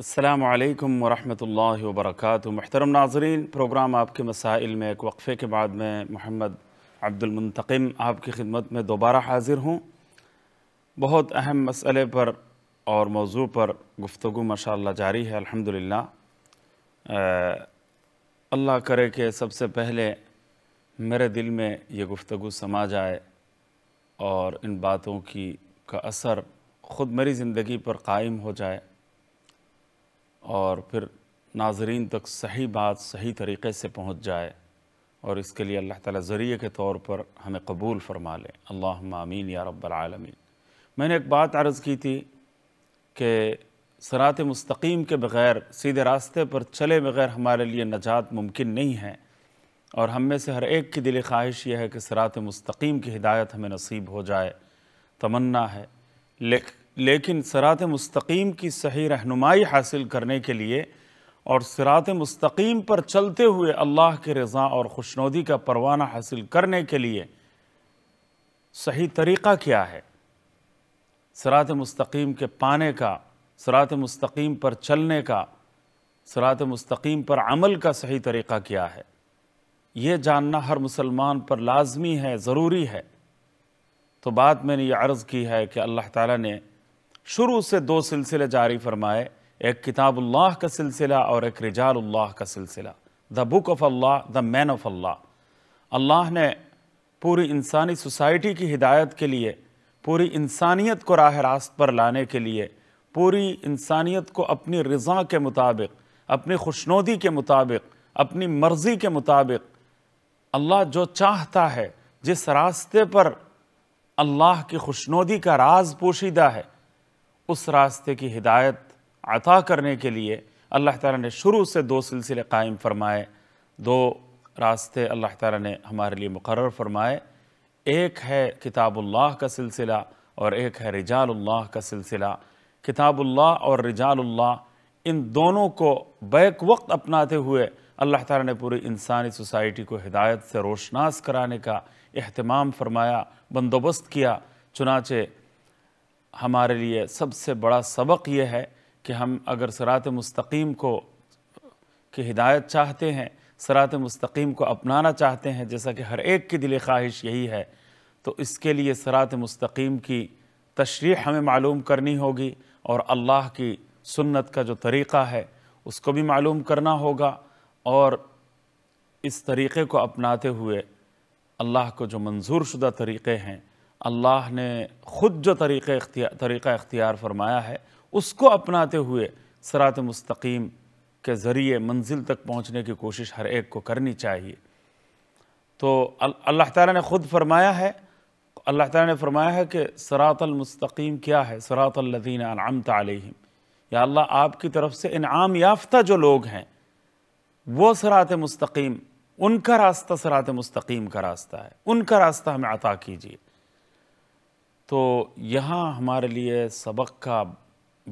السلام علیکم ورحمۃ اللہ وبرکاتہ محترم ناظرین پروگرام آپ کے مسائل میں ایک وقفے کے بعد میں محمد عبد المنتقم آپ کی خدمت میں دوبارہ حاضر ہوں بہت اہم مسئلے پر اور موضوع پر گفتگو ماشاءاللہ جاری ہے الحمدللہ اللہ کرے کہ سب سے پہلے میرے دل میں یہ گفتگو سما جائے اور ان باتوں کی کا اثر خود میری زندگی پر قائم ہو جائے اور پھر ناظرین تک صحیح بات صحیح طریقے سے پہنچ جائے اور اس کے لیے اللہ تعالیٰ ذریعے کے طور پر ہمیں قبول فرما لیں آمین یا رب العالمین میں نے ایک بات عرض کی تھی کہ سرات مستقیم کے بغیر سیدھے راستے پر چلے بغیر ہمارے لیے نجات ممکن نہیں ہے اور ہم میں سے ہر ایک کی دلی خواہش یہ ہے کہ سرات مستقیم کی ہدایت ہمیں نصیب ہو جائے تمنا ہے لکھ لیکن سرات مستقیم کی صحیح رہنمائی حاصل کرنے کے لیے اور سرات مستقیم پر چلتے ہوئے اللہ کے رضا اور خوشنودی کا پروانہ حاصل کرنے کے لیے صحیح طریقہ کیا ہے سرات مستقیم کے پانے کا سرات مستقیم پر چلنے کا سرات مستقیم پر عمل کا صحیح طریقہ کیا ہے یہ جاننا ہر مسلمان پر لازمی ہے ضروری ہے تو بات میں نے یہ عرض کی ہے کہ اللہ تعالیٰ نے شروع سے دو سلسلے جاری فرمائے ایک کتاب اللہ کا سلسلہ اور ایک رجال اللہ کا سلسلہ دا book of Allah the main of اللہ اللہ نے پوری انسانی سوسائٹی کی ہدایت کے لیے پوری انسانیت کو راہ راست پر لانے کے لیے پوری انسانیت کو اپنی رضا کے مطابق اپنی خوشنودی کے مطابق اپنی مرضی کے مطابق اللہ جو چاہتا ہے جس راستے پر اللہ کی خوشنودی کا راز پوشیدہ ہے اس راستے کی ہدایت عطا کرنے کے لیے اللہ تعالیٰ نے شروع سے دو سلسلے قائم فرمائے دو راستے اللہ تعالیٰ نے ہمارے لیے مقرر فرمائے ایک ہے کتاب اللہ کا سلسلہ اور ایک ہے رجال اللہ کا سلسلہ کتاب اللہ اور رجال اللہ ان دونوں کو بیک وقت اپناتے ہوئے اللہ تعالیٰ نے پوری انسانی سوسائٹی کو ہدایت سے روشناس کرانے کا اہتمام فرمایا بندوبست کیا چنانچہ ہمارے لیے سب سے بڑا سبق یہ ہے کہ ہم اگر سرات مستقیم کو کی ہدایت چاہتے ہیں سرات مستقیم کو اپنانا چاہتے ہیں جیسا کہ ہر ایک کی دلی خواہش یہی ہے تو اس کے لیے سرات مستقیم کی تشریح ہمیں معلوم کرنی ہوگی اور اللہ کی سنت کا جو طریقہ ہے اس کو بھی معلوم کرنا ہوگا اور اس طریقے کو اپناتے ہوئے اللہ کو جو منظور شدہ طریقے ہیں اللہ نے خود جو طریقہ اختیار فرمایا ہے اس کو اپناتے ہوئے سرات مستقیم کے ذریعے منزل تک پہنچنے کی کوشش ہر ایک کو کرنی چاہیے تو اللہ تعالیٰ نے خود فرمایا ہے اللہ تعالیٰ نے فرمایا ہے کہ سرات المستقیم کیا ہے سرات اللہ انعمت علیہم یا اللہ آپ کی طرف سے انعام یافتہ جو لوگ ہیں وہ سرات مستقیم ان کا راستہ سرات مستقیم کا راستہ ہے ان کا راستہ ہمیں عطا کیجیے تو یہاں ہمارے لیے سبق کا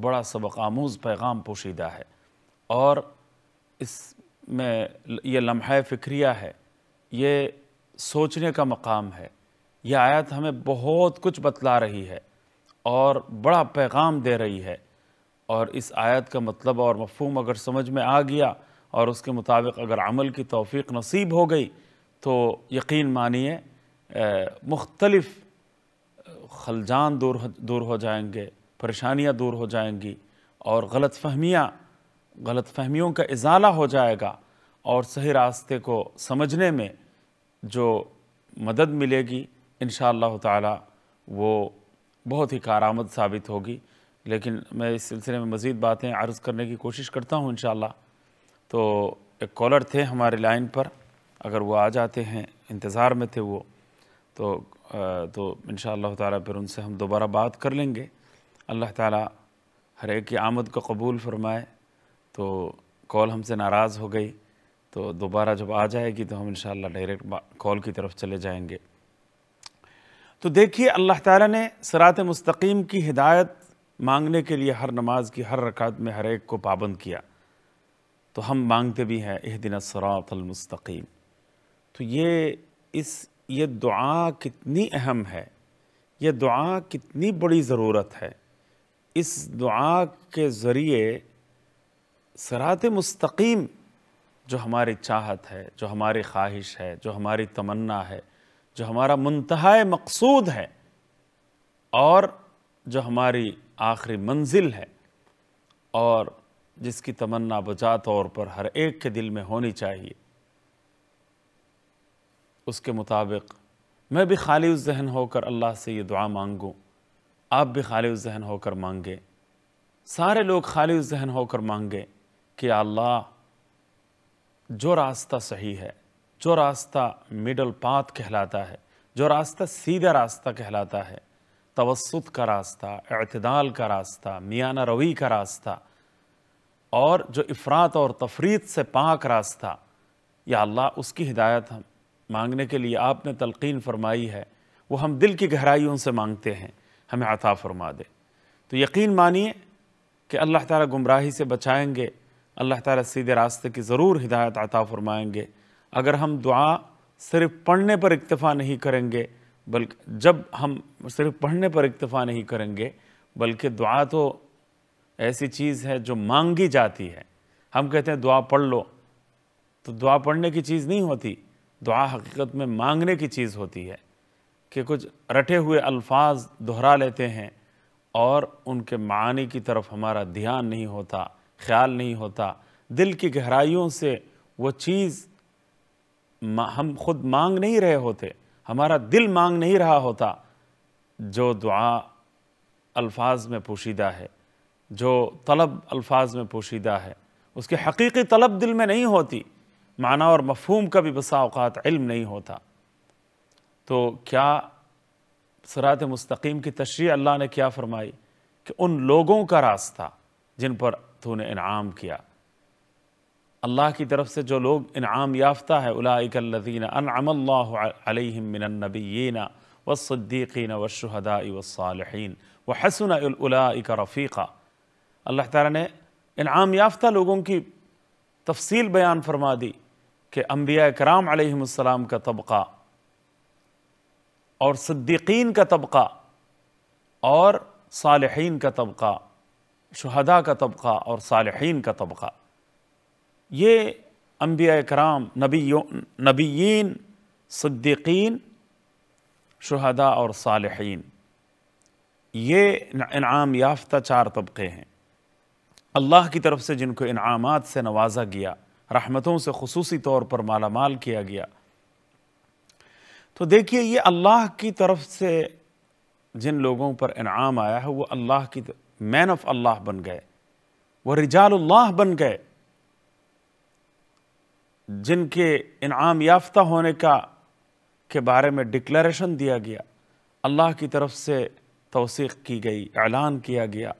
بڑا سبق آموز پیغام پوشیدہ ہے اور اس میں یہ لمحہ فکریہ ہے یہ سوچنے کا مقام ہے یہ آیت ہمیں بہت کچھ بتلا رہی ہے اور بڑا پیغام دے رہی ہے اور اس آیت کا مطلب اور مفہوم اگر سمجھ میں آ گیا اور اس کے مطابق اگر عمل کی توفیق نصیب ہو گئی تو یقین مانیے مختلف خلجان دور دور ہو جائیں گے پریشانیاں دور ہو جائیں گی اور غلط فہمیاں غلط فہمیوں کا ازالہ ہو جائے گا اور صحیح راستے کو سمجھنے میں جو مدد ملے گی ان شاء اللہ تعالیٰ وہ بہت ہی کارآمد ثابت ہوگی لیکن میں اس سلسلے میں مزید باتیں عرض کرنے کی کوشش کرتا ہوں ان شاء اللہ تو ایک کالر تھے ہمارے لائن پر اگر وہ آ جاتے ہیں انتظار میں تھے وہ تو تو ان شاء اللہ تعالیٰ پھر ان سے ہم دوبارہ بات کر لیں گے اللہ تعالیٰ ہر ایک کی آمد کو قبول فرمائے تو کال ہم سے ناراض ہو گئی تو دوبارہ جب آ جائے گی تو ہم ان شاء اللہ ڈائریکٹ کال کی طرف چلے جائیں گے تو دیکھیے اللہ تعالیٰ نے سرات مستقیم کی ہدایت مانگنے کے لیے ہر نماز کی ہر رکعت میں ہر ایک کو پابند کیا تو ہم مانگتے بھی ہیں اہ دن المستقیم تو یہ اس یہ دعا کتنی اہم ہے یہ دعا کتنی بڑی ضرورت ہے اس دعا کے ذریعے سرات مستقیم جو ہماری چاہت ہے جو ہماری خواہش ہے جو ہماری تمنا ہے جو ہمارا منتہائے مقصود ہے اور جو ہماری آخری منزل ہے اور جس کی تمنا بجا طور پر ہر ایک کے دل میں ہونی چاہیے اس کے مطابق میں بھی خالی ذہن ہو کر اللہ سے یہ دعا مانگوں آپ بھی خالی ذہن ہو کر مانگے سارے لوگ خالی ذہن ہو کر مانگے کہ اللہ جو راستہ صحیح ہے جو راستہ مڈل پاتھ کہلاتا ہے جو راستہ سیدھا راستہ کہلاتا ہے توسط کا راستہ اعتدال کا راستہ میانہ روی کا راستہ اور جو افراد اور تفرید سے پاک راستہ یا اللہ اس کی ہدایت ہم مانگنے کے لیے آپ نے تلقین فرمائی ہے وہ ہم دل کی گہرائیوں سے مانگتے ہیں ہمیں عطا فرما دے تو یقین مانیے کہ اللہ تعالیٰ گمراہی سے بچائیں گے اللہ تعالیٰ سیدھے راستے کی ضرور ہدایت عطا فرمائیں گے اگر ہم دعا صرف پڑھنے پر اکتفا نہیں کریں گے بلکہ جب ہم صرف پڑھنے پر اکتفا نہیں کریں گے بلکہ دعا تو ایسی چیز ہے جو مانگی جاتی ہے ہم کہتے ہیں دعا پڑھ لو تو دعا پڑھنے کی چیز نہیں ہوتی دعا حقیقت میں مانگنے کی چیز ہوتی ہے کہ کچھ رٹے ہوئے الفاظ دہرا لیتے ہیں اور ان کے معنی کی طرف ہمارا دھیان نہیں ہوتا خیال نہیں ہوتا دل کی گہرائیوں سے وہ چیز ہم خود مانگ نہیں رہے ہوتے ہمارا دل مانگ نہیں رہا ہوتا جو دعا الفاظ میں پوشیدہ ہے جو طلب الفاظ میں پوشیدہ ہے اس کے حقیقی طلب دل میں نہیں ہوتی معنی اور مفہوم کا بھی بسا اوقات علم نہیں ہوتا تو کیا سرات مستقیم کی تشریح اللہ نے کیا فرمائی کہ ان لوگوں کا راستہ جن پر تو نے انعام کیا اللہ کی طرف سے جو لوگ انعام یافتہ ہے اولئیک الذین انعم اللہ علیہم من النبیین والصدیقین والشہداء والصالحین وحسن اولئیک رفیقہ اللہ تعالیٰ نے انعام یافتہ لوگوں کی تفصیل بیان فرما دی کہ انبیاء کرام علیہ السلام کا طبقہ اور صدیقین کا طبقہ اور صالحین کا طبقہ شہدہ کا طبقہ اور صالحین کا طبقہ یہ انبیاء کرام نبیین صدیقین شہدہ اور صالحین یہ انعام یافتہ چار طبقے ہیں اللہ کی طرف سے جن کو انعامات سے نوازا گیا رحمتوں سے خصوصی طور پر مالا مال کیا گیا تو دیکھیے یہ اللہ کی طرف سے جن لوگوں پر انعام آیا ہے وہ اللہ کی مین آف اللہ بن گئے وہ رجال اللہ بن گئے جن کے انعام یافتہ ہونے کا کے بارے میں ڈکلریشن دیا گیا اللہ کی طرف سے توثیق کی گئی اعلان کیا گیا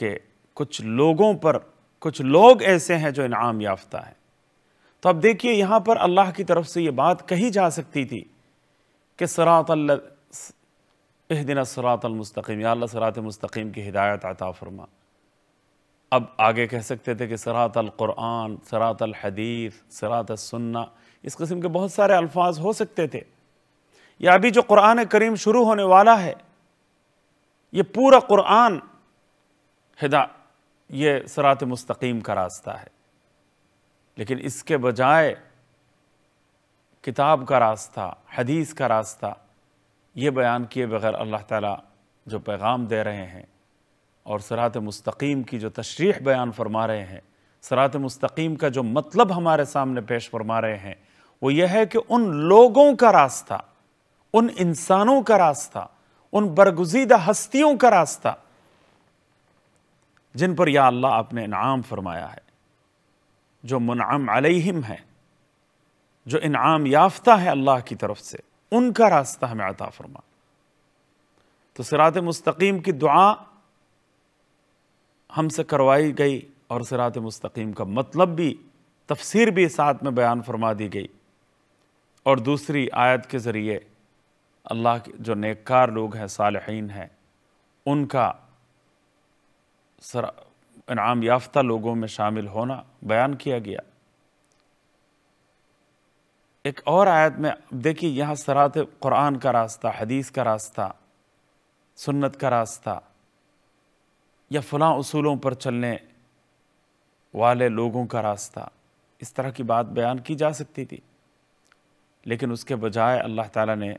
کہ کچھ لوگوں پر کچھ لوگ ایسے ہیں جو انعام یافتہ ہیں تو اب دیکھیے یہاں پر اللہ کی طرف سے یہ بات کہی جا سکتی تھی کہ سراۃ اللہ اہدنا سرات المستقیم یا اللہ سرات مستقیم کی ہدایت عطا فرما اب آگے کہہ سکتے تھے کہ سرعت القرآن سرعت الحدیث سرعت السنہ اس قسم کے بہت سارے الفاظ ہو سکتے تھے یا ابھی جو قرآن کریم شروع ہونے والا ہے یہ پورا قرآن ہدا یہ سرات مستقیم کا راستہ ہے لیکن اس کے بجائے کتاب کا راستہ حدیث کا راستہ یہ بیان کیے بغیر اللہ تعالیٰ جو پیغام دے رہے ہیں اور سرات مستقیم کی جو تشریح بیان فرما رہے ہیں سرات مستقیم کا جو مطلب ہمارے سامنے پیش فرما رہے ہیں وہ یہ ہے کہ ان لوگوں کا راستہ ان انسانوں کا راستہ ان برگزیدہ ہستیوں کا راستہ جن پر یا اللہ آپ نے انعام فرمایا ہے جو منعم علیہم ہیں جو انعام یافتہ ہے اللہ کی طرف سے ان کا راستہ ہمیں عطا فرما تو سرات مستقیم کی دعا ہم سے کروائی گئی اور سرات مستقیم کا مطلب بھی تفسیر بھی ساتھ میں بیان فرما دی گئی اور دوسری آیت کے ذریعے اللہ کے جو نیکار لوگ ہیں صالحین ہیں ان کا سر انعام یافتہ لوگوں میں شامل ہونا بیان کیا گیا ایک اور آیت میں دیکھیے یہاں سرات قرآن کا راستہ حدیث کا راستہ سنت کا راستہ یا فلاں اصولوں پر چلنے والے لوگوں کا راستہ اس طرح کی بات بیان کی جا سکتی تھی لیکن اس کے بجائے اللہ تعالیٰ نے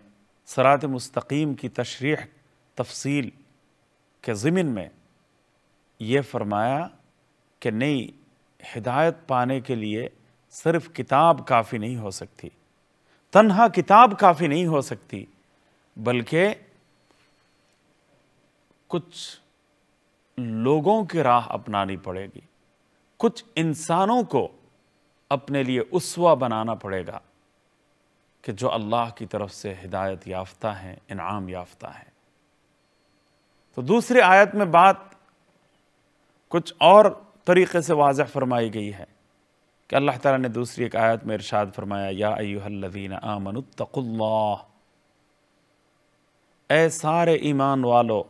سرات مستقیم کی تشریح تفصیل کے ضمن میں یہ فرمایا کہ نہیں ہدایت پانے کے لیے صرف کتاب کافی نہیں ہو سکتی تنہا کتاب کافی نہیں ہو سکتی بلکہ کچھ لوگوں کی راہ اپنانی پڑے گی کچھ انسانوں کو اپنے لیے اسوا بنانا پڑے گا کہ جو اللہ کی طرف سے ہدایت یافتہ ہیں انعام یافتہ ہیں تو دوسری آیت میں بات کچھ اور طریقے سے واضح فرمائی گئی ہے کہ اللہ تعالیٰ نے دوسری ایک آیت میں ارشاد فرمایا یا ایوہ الذین آمنوا اتقوا اللہ اے سارے ایمان والو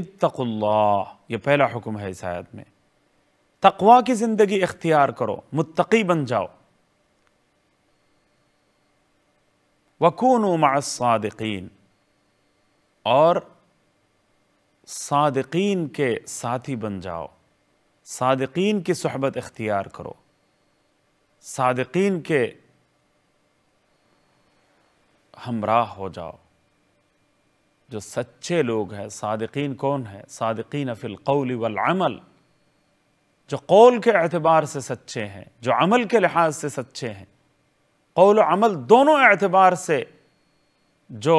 اتقوا اللہ یہ پہلا حکم ہے اس آیت میں تقوی کی زندگی اختیار کرو متقی بن جاؤ وَكُونُوا مَعَ الصَّادِقِينَ اور صادقین کے ساتھی بن جاؤ صادقین کی صحبت اختیار کرو صادقین کے ہمراہ ہو جاؤ جو سچے لوگ ہیں صادقین کون ہیں صادقین فی القول والعمل جو قول کے اعتبار سے سچے ہیں جو عمل کے لحاظ سے سچے ہیں قول و عمل دونوں اعتبار سے جو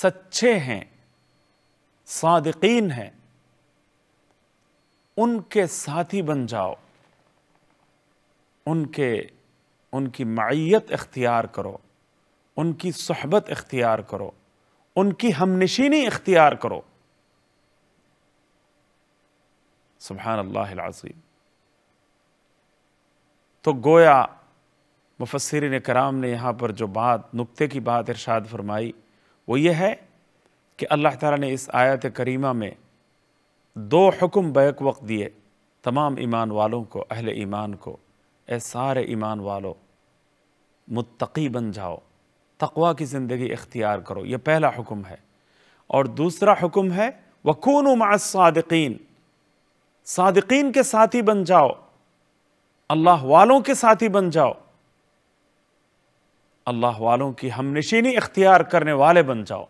سچے ہیں صادقین ہیں ان کے ساتھی بن جاؤ ان کے ان کی معیت اختیار کرو ان کی صحبت اختیار کرو ان کی ہم نشینی اختیار کرو سبحان اللہ العظیم تو گویا مفسرین کرام نے یہاں پر جو بات نکتے کی بات ارشاد فرمائی وہ یہ ہے کہ اللہ تعالیٰ نے اس آیت کریمہ میں دو حکم بیک وقت دیے تمام ایمان والوں کو اہل ایمان کو اے سارے ایمان والوں متقی بن جاؤ تقوا کی زندگی اختیار کرو یہ پہلا حکم ہے اور دوسرا حکم ہے وَكُونُوا مَعَ الصَّادِقِينَ صادقین کے ساتھی بن جاؤ اللہ والوں کے ساتھی بن جاؤ اللہ والوں کی ہم نشینی اختیار کرنے والے بن جاؤ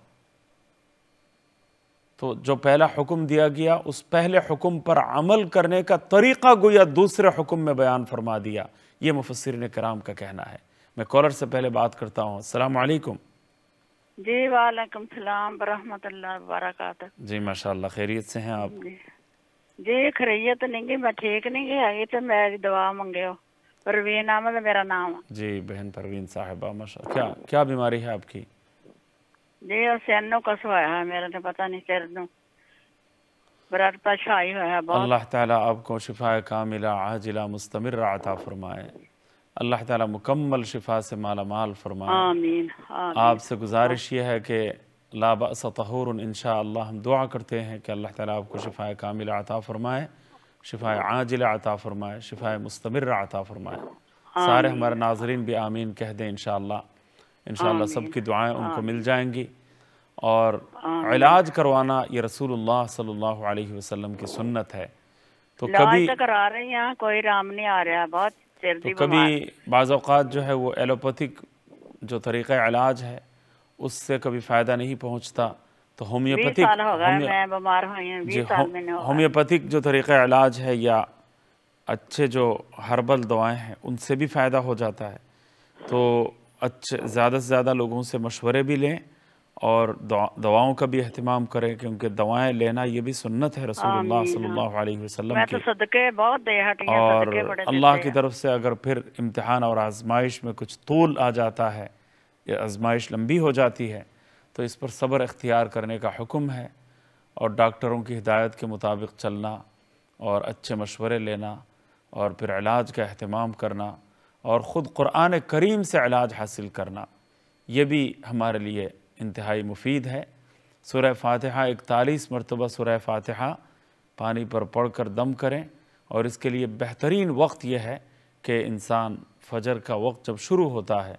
تو جو پہلا حکم دیا گیا اس پہلے حکم پر عمل کرنے کا طریقہ گویا دوسرے حکم میں بیان فرما دیا یہ مفسرین کرام کا کہنا ہے میں کالر سے پہلے بات کرتا ہوں السلام علیکم جی وعلیکم السلام و اللہ وبرکاتہ جی ماشاءاللہ خیریت سے ہیں آپ جی, جی، خیریت نہیں گی میں ٹھیک نہیں تو دعا ہو پروین میرا نام جی بہن پروین صاحبہ کیا بیماری ہے آپ کی ਜੀ ਉਹ ਸੈਨੋ ਕਸ ਹੋਇਆ ਹੈ ਮੇਰਾ ਤਾਂ ਪਤਾ ਨਹੀਂ ਸਿਰ ਨੂੰ برات پاشائی ہویا بہت اللہ تعالیٰ آپ کو شفا کاملہ عاجلہ مستمر عطا فرمائے اللہ تعالیٰ مکمل شفا سے مالا مال فرمائے آمین آپ سے گزارش یہ ہے کہ لا بأس طہور انشاءاللہ ہم دعا کرتے ہیں کہ اللہ تعالیٰ آپ کو شفا کاملہ عطا فرمائے شفا عاجلہ عطا فرمائے شفا مستمر عطا فرمائے سارے ہمارے ناظرین بھی آمین کہہ دیں انشاءاللہ انشاءاللہ سب کی دعائیں ان کو مل جائیں گی اور علاج کروانا یہ رسول اللہ صلی اللہ علیہ وسلم کی سنت ہے تو کبھی بہت تو کبھی بعض اوقات جو ہے وہ ایلوپیتھک جو طریقہ علاج ہے اس سے کبھی فائدہ نہیں پہنچتا تو ہومیوپیتھک جی ہومیوپیتھک جو طریقہ علاج ہے یا اچھے جو ہربل دوائیں ہیں ان سے بھی فائدہ ہو جاتا ہے تو اچھے زیادہ سے زیادہ لوگوں سے مشورے بھی لیں اور دوا دواؤں کا بھی اہتمام کریں کیونکہ دوائیں لینا یہ بھی سنت ہے رسول اللہ صلی اللہ علیہ و سلم کی اور اللہ کی طرف سے اگر پھر امتحان اور آزمائش میں کچھ طول آ جاتا ہے یا آزمائش لمبی ہو جاتی ہے تو اس پر صبر اختیار کرنے کا حکم ہے اور ڈاکٹروں کی ہدایت کے مطابق چلنا اور اچھے مشورے لینا اور پھر علاج کا اہتمام کرنا اور خود قرآن کریم سے علاج حاصل کرنا یہ بھی ہمارے لیے انتہائی مفید ہے سورہ فاتحہ اکتالیس مرتبہ سورہ فاتحہ پانی پر پڑھ کر دم کریں اور اس کے لیے بہترین وقت یہ ہے کہ انسان فجر کا وقت جب شروع ہوتا ہے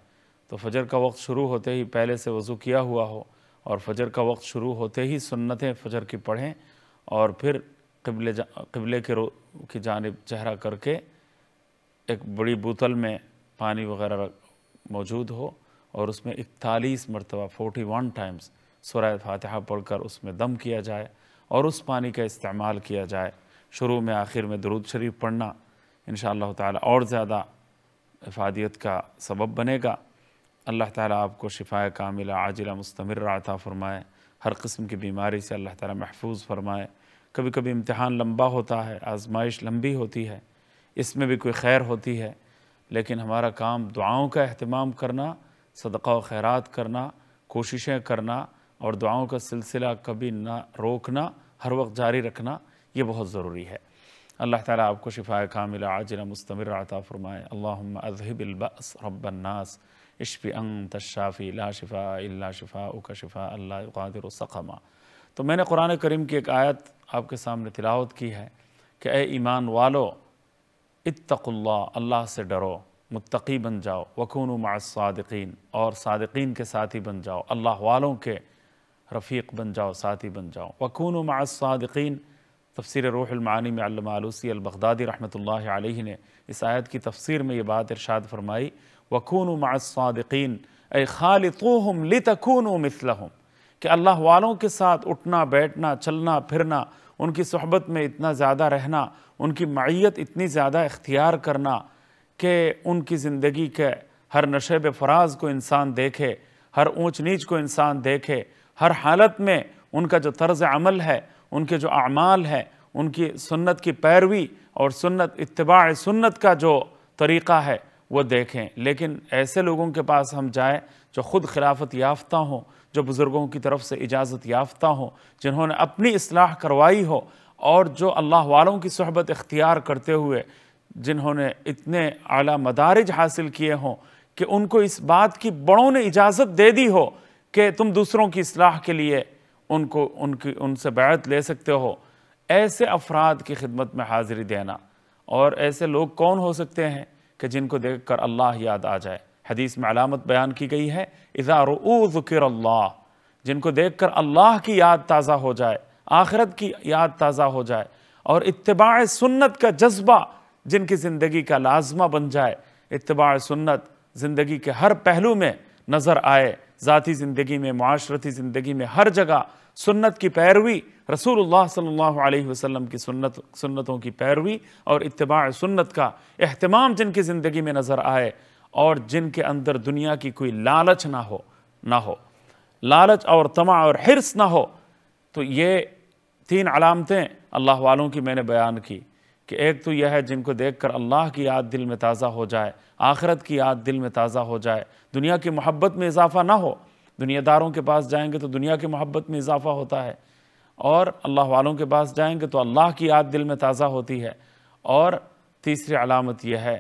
تو فجر کا وقت شروع ہوتے ہی پہلے سے وضو کیا ہوا ہو اور فجر کا وقت شروع ہوتے ہی سنتیں فجر کی پڑھیں اور پھر قبلے کی کے جانب چہرہ کر کے ایک بڑی بوتل میں پانی وغیرہ موجود ہو اور اس میں اکتالیس مرتبہ فورٹی ون ٹائمز سورہ فاتحہ پڑھ کر اس میں دم کیا جائے اور اس پانی کا استعمال کیا جائے شروع میں آخر میں درود شریف پڑھنا انشاءاللہ تعالی اور زیادہ افادیت کا سبب بنے گا اللہ تعالیٰ آپ کو شفا کاملہ عاجلہ مستمر عطا فرمائے ہر قسم کی بیماری سے اللہ تعالیٰ محفوظ فرمائے کبھی کبھی امتحان لمبا ہوتا ہے آزمائش لمبی ہوتی ہے اس میں بھی کوئی خیر ہوتی ہے لیکن ہمارا کام دعاؤں کا اہتمام کرنا صدقہ و خیرات کرنا کوششیں کرنا اور دعاؤں کا سلسلہ کبھی نہ روکنا ہر وقت جاری رکھنا یہ بہت ضروری ہے اللہ تعالیٰ آپ کو شفاہ کامل عاجل مستمر عطا فرمائے اللہم اذہب البأس رب الناس عشف انت الشافی لا الا اللہ شفاء اللہ قادر سقما تو میں نے قرآن کریم کی ایک آیت آپ کے سامنے تلاوت کی ہے کہ اے ایمان والو اتق اللہ اللہ سے ڈرو متقی بن جاؤ وکونو مع الصادقین اور صادقین کے ساتھی بن جاؤ اللہ والوں کے رفیق بن جاؤ ساتھی بن جاؤ وکونو مع الصادقین تفسیر روح المعانی میں علوسی البغدادی رحمۃ اللہ علیہ نے اس آیت کی تفسیر میں یہ بات ارشاد فرمائی وکونو مع الصادقین اے خالطوہم لتکونو مثلہم کہ اللہ والوں کے ساتھ اٹھنا بیٹھنا چلنا پھرنا ان کی صحبت میں اتنا زیادہ رہنا ان کی معیت اتنی زیادہ اختیار کرنا کہ ان کی زندگی کے ہر نشب فراز کو انسان دیکھے ہر اونچ نیچ کو انسان دیکھے ہر حالت میں ان کا جو طرز عمل ہے ان کے جو اعمال ہے ان کی سنت کی پیروی اور سنت اتباع سنت کا جو طریقہ ہے وہ دیکھیں لیکن ایسے لوگوں کے پاس ہم جائیں جو خود خلافت یافتہ ہوں جو بزرگوں کی طرف سے اجازت یافتہ ہوں جنہوں نے اپنی اصلاح کروائی ہو اور جو اللہ والوں کی صحبت اختیار کرتے ہوئے جنہوں نے اتنے اعلیٰ مدارج حاصل کیے ہوں کہ ان کو اس بات کی بڑوں نے اجازت دے دی ہو کہ تم دوسروں کی اصلاح کے لیے ان کو ان کی ان سے بیعت لے سکتے ہو ایسے افراد کی خدمت میں حاضری دینا اور ایسے لوگ کون ہو سکتے ہیں کہ جن کو دیکھ کر اللہ یاد آ جائے حدیث میں علامت بیان کی گئی ہے اذا رؤو ذکر اللہ جن کو دیکھ کر اللہ کی یاد تازہ ہو جائے آخرت کی یاد تازہ ہو جائے اور اتباع سنت کا جذبہ جن کی زندگی کا لازمہ بن جائے اتباع سنت زندگی کے ہر پہلو میں نظر آئے ذاتی زندگی میں معاشرتی زندگی میں ہر جگہ سنت کی پیروی رسول اللہ صلی اللہ علیہ وسلم کی سنت سنتوں کی پیروی اور اتباع سنت کا اہتمام جن کی زندگی میں نظر آئے اور جن کے اندر دنیا کی کوئی لالچ نہ ہو نہ ہو لالچ اور تمع اور حرص نہ ہو تو یہ تین علامتیں اللہ والوں کی میں نے بیان کی کہ ایک تو یہ ہے جن کو دیکھ کر اللہ کی یاد دل میں تازہ ہو جائے آخرت کی یاد دل میں تازہ ہو جائے دنیا کی محبت میں اضافہ نہ ہو دنیا داروں کے پاس جائیں گے تو دنیا کی محبت میں اضافہ ہوتا ہے اور اللہ والوں کے پاس جائیں گے تو اللہ کی یاد دل میں تازہ ہوتی ہے اور تیسری علامت یہ ہے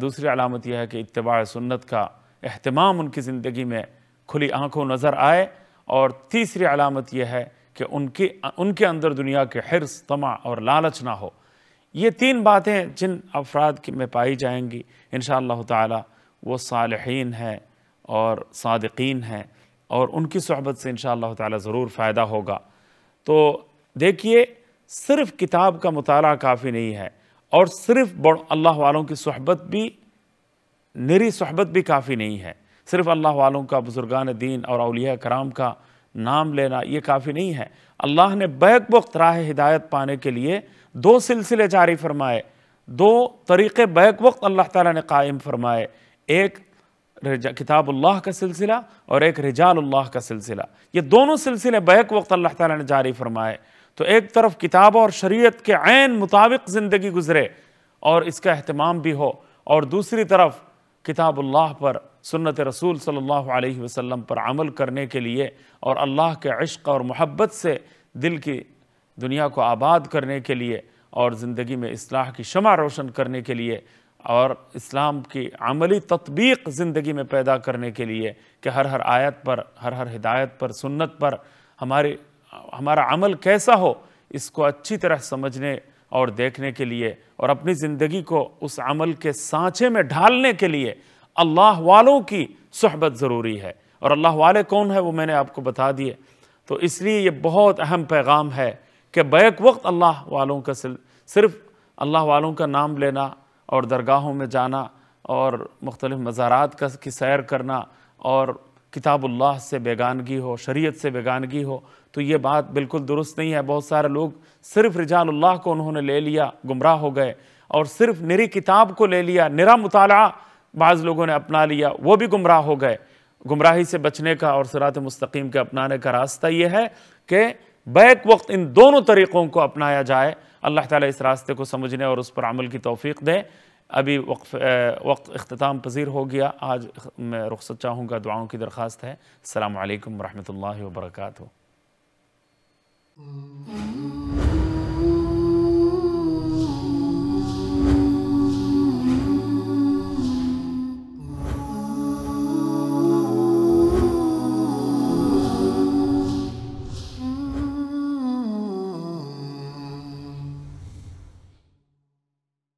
دوسری علامت یہ ہے کہ اتباع سنت کا اہتمام ان کی زندگی میں کھلی آنکھوں نظر آئے اور تیسری علامت یہ ہے کہ ان کی ان کے اندر دنیا کے حرص طمع اور لالچ نہ ہو یہ تین باتیں جن افراد میں پائی جائیں گی انشاءاللہ تعالی اللہ وہ صالحین ہیں اور صادقین ہیں اور ان کی صحبت سے انشاءاللہ تعالی اللہ ضرور فائدہ ہوگا تو دیکھیے صرف کتاب کا مطالعہ کافی نہیں ہے اور صرف بڑ اللہ والوں کی صحبت بھی نری صحبت بھی کافی نہیں ہے صرف اللہ والوں کا بزرگان دین اور اولیاء کرام کا نام لینا یہ کافی نہیں ہے اللہ نے بیک وقت راہ ہدایت پانے کے لیے دو سلسلے جاری فرمائے دو طریقے بیک وقت اللہ تعالیٰ نے قائم فرمائے ایک کتاب اللہ کا سلسلہ اور ایک رجال اللہ کا سلسلہ یہ دونوں سلسلے بیک وقت اللہ تعالیٰ نے جاری فرمائے تو ایک طرف کتاب اور شریعت کے عین مطابق زندگی گزرے اور اس کا اہتمام بھی ہو اور دوسری طرف کتاب اللہ پر سنت رسول صلی اللہ علیہ وسلم پر عمل کرنے کے لیے اور اللہ کے عشق اور محبت سے دل کی دنیا کو آباد کرنے کے لیے اور زندگی میں اصلاح کی شمع روشن کرنے کے لیے اور اسلام کی عملی تطبیق زندگی میں پیدا کرنے کے لیے کہ ہر ہر آیت پر ہر ہر ہدایت پر سنت پر ہماری ہمارا عمل کیسا ہو اس کو اچھی طرح سمجھنے اور دیکھنے کے لیے اور اپنی زندگی کو اس عمل کے سانچے میں ڈھالنے کے لیے اللہ والوں کی صحبت ضروری ہے اور اللہ والے کون ہے وہ میں نے آپ کو بتا دیے تو اس لیے یہ بہت اہم پیغام ہے کہ بیک وقت اللہ والوں کا صرف اللہ والوں کا نام لینا اور درگاہوں میں جانا اور مختلف مزارات کا کی سیر کرنا اور کتاب اللہ سے بیگانگی ہو شریعت سے بیگانگی ہو تو یہ بات بالکل درست نہیں ہے بہت سارے لوگ صرف رجال اللہ کو انہوں نے لے لیا گمراہ ہو گئے اور صرف نری کتاب کو لے لیا نرا مطالعہ بعض لوگوں نے اپنا لیا وہ بھی گمراہ ہو گئے گمراہی سے بچنے کا اور صراط مستقیم کے اپنانے کا راستہ یہ ہے کہ بیک وقت ان دونوں طریقوں کو اپنایا جائے اللہ تعالیٰ اس راستے کو سمجھنے اور اس پر عمل کی توفیق دیں ابھی وقف وقت اختتام پذیر ہو گیا آج میں رخصت چاہوں گا دعاؤں کی درخواست ہے السلام علیکم ورحمۃ اللہ وبرکاتہ Mm-hmm.